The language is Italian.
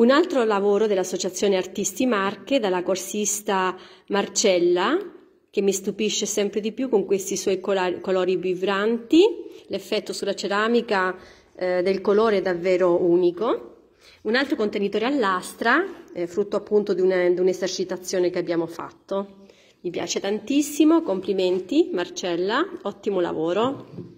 Un altro lavoro dell'Associazione Artisti Marche, dalla corsista Marcella, che mi stupisce sempre di più con questi suoi colori vibranti, l'effetto sulla ceramica eh, del colore è davvero unico. Un altro contenitore a lastra, eh, frutto appunto di, una, di un'esercitazione che abbiamo fatto. Mi piace tantissimo, complimenti Marcella, ottimo lavoro.